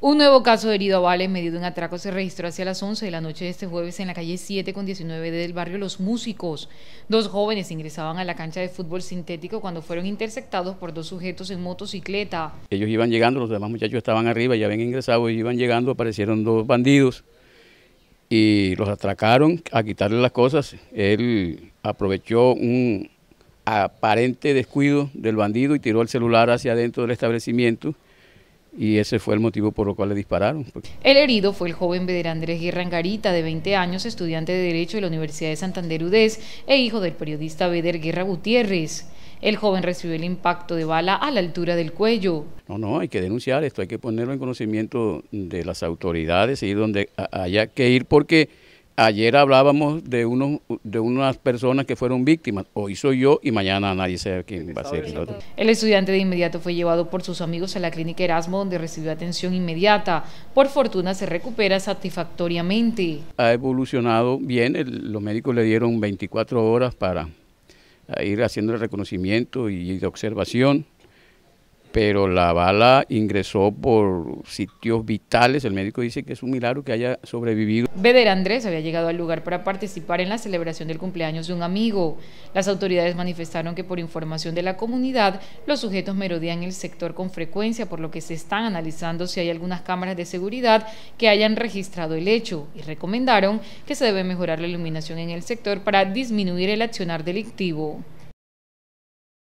Un nuevo caso de herido a medido en un atraco se registró hacia las 11 de la noche de este jueves en la calle 7 con 19 del barrio Los Músicos. Dos jóvenes ingresaban a la cancha de fútbol sintético cuando fueron interceptados por dos sujetos en motocicleta. Ellos iban llegando, los demás muchachos estaban arriba, ya habían ingresado, y iban llegando, aparecieron dos bandidos y los atracaron a quitarle las cosas. Él aprovechó un aparente descuido del bandido y tiró el celular hacia adentro del establecimiento y ese fue el motivo por lo cual le dispararon. Pues. El herido fue el joven Veder Andrés Guerra Angarita, de 20 años, estudiante de Derecho de la Universidad de Santander UDES e hijo del periodista Veder Guerra Gutiérrez. El joven recibió el impacto de bala a la altura del cuello. No, no, hay que denunciar esto, hay que ponerlo en conocimiento de las autoridades y donde haya que ir porque Ayer hablábamos de, unos, de unas personas que fueron víctimas. Hoy soy yo y mañana nadie sabe quién va a ser el otro. El estudiante de inmediato fue llevado por sus amigos a la clínica Erasmo, donde recibió atención inmediata. Por fortuna se recupera satisfactoriamente. Ha evolucionado bien. los médicos le dieron 24 horas para ir haciendo el reconocimiento y de observación pero la bala ingresó por sitios vitales. El médico dice que es un milagro que haya sobrevivido. Beder Andrés había llegado al lugar para participar en la celebración del cumpleaños de un amigo. Las autoridades manifestaron que por información de la comunidad, los sujetos merodean el sector con frecuencia, por lo que se están analizando si hay algunas cámaras de seguridad que hayan registrado el hecho y recomendaron que se debe mejorar la iluminación en el sector para disminuir el accionar delictivo.